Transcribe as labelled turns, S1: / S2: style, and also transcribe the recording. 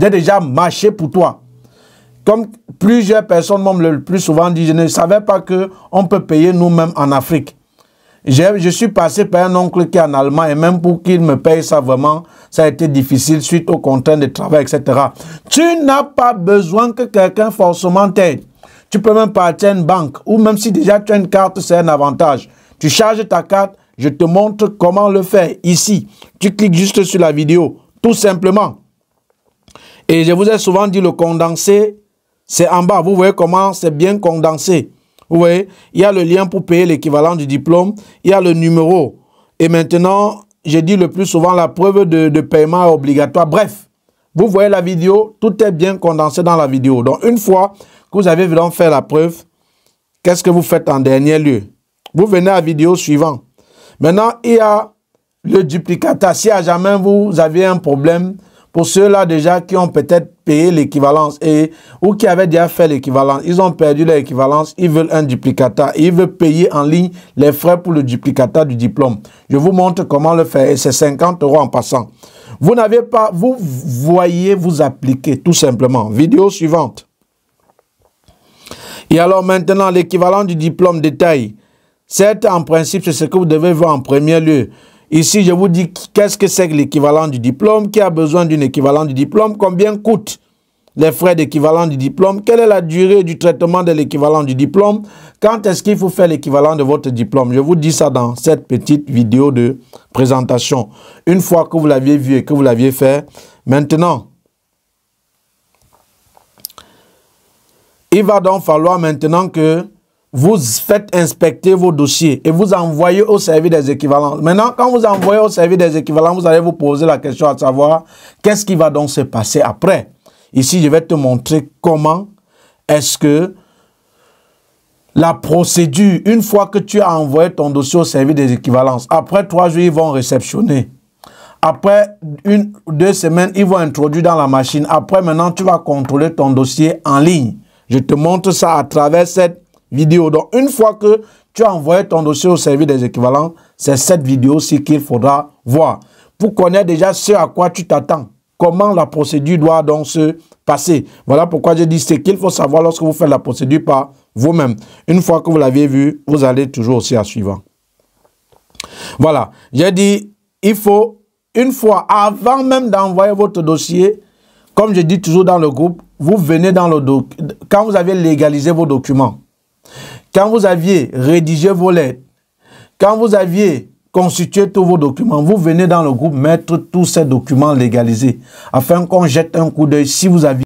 S1: J'ai déjà marché pour toi. Comme plusieurs personnes m'ont le plus souvent dit, je ne savais pas qu'on peut payer nous-mêmes en Afrique. Je suis passé par un oncle qui est en Allemagne et même pour qu'il me paye ça vraiment, ça a été difficile suite aux contraintes de travail, etc. Tu n'as pas besoin que quelqu'un forcément t'aide. Tu peux même partir une banque ou même si déjà tu as une carte, c'est un avantage. Tu charges ta carte, je te montre comment le faire ici. Tu cliques juste sur la vidéo, tout simplement. Et je vous ai souvent dit le condensé, c'est en bas. Vous voyez comment c'est bien condensé. Vous voyez, il y a le lien pour payer l'équivalent du diplôme. Il y a le numéro. Et maintenant, j'ai dit le plus souvent la preuve de, de paiement obligatoire. Bref, vous voyez la vidéo, tout est bien condensé dans la vidéo. Donc, une fois que vous avez vraiment fait la preuve, qu'est-ce que vous faites en dernier lieu Vous venez à la vidéo suivante. Maintenant, il y a le duplicata. Si à jamais vous avez un problème pour ceux-là déjà qui ont peut-être payé l'équivalence et ou qui avaient déjà fait l'équivalence, ils ont perdu l'équivalence, ils veulent un duplicata. Ils veulent payer en ligne les frais pour le duplicata du diplôme. Je vous montre comment le faire et c'est 50 euros en passant. Vous n'avez pas, vous voyez, vous appliquer tout simplement. Vidéo suivante. Et alors maintenant, l'équivalent du diplôme détail. C'est en principe, c'est ce que vous devez voir en premier lieu. Ici, je vous dis qu'est-ce que c'est que l'équivalent du diplôme, qui a besoin d'un équivalent du diplôme, combien coûtent les frais d'équivalent du diplôme, quelle est la durée du traitement de l'équivalent du diplôme, quand est-ce qu'il faut faire l'équivalent de votre diplôme. Je vous dis ça dans cette petite vidéo de présentation. Une fois que vous l'aviez vu et que vous l'aviez fait, maintenant, il va donc falloir maintenant que vous faites inspecter vos dossiers et vous envoyez au service des équivalences. Maintenant, quand vous envoyez au service des équivalences, vous allez vous poser la question à savoir qu'est-ce qui va donc se passer après. Ici, je vais te montrer comment est-ce que la procédure, une fois que tu as envoyé ton dossier au service des équivalences, après trois jours, ils vont réceptionner. Après une deux semaines, ils vont introduire dans la machine. Après, maintenant, tu vas contrôler ton dossier en ligne. Je te montre ça à travers cette vidéo Donc, une fois que tu as envoyé ton dossier au service des équivalents, c'est cette vidéo-ci qu'il faudra voir pour connaître déjà ce à quoi tu t'attends. Comment la procédure doit donc se passer. Voilà pourquoi je dis ce qu'il faut savoir lorsque vous faites la procédure par vous-même. Une fois que vous l'avez vu, vous allez toujours aussi à suivant. Voilà, j'ai dit, il faut, une fois, avant même d'envoyer votre dossier, comme je dis toujours dans le groupe, vous venez dans le doc, quand vous avez légalisé vos documents, quand vous aviez rédigé vos lettres, quand vous aviez constitué tous vos documents, vous venez dans le groupe mettre tous ces documents légalisés afin qu'on jette un coup d'œil si vous aviez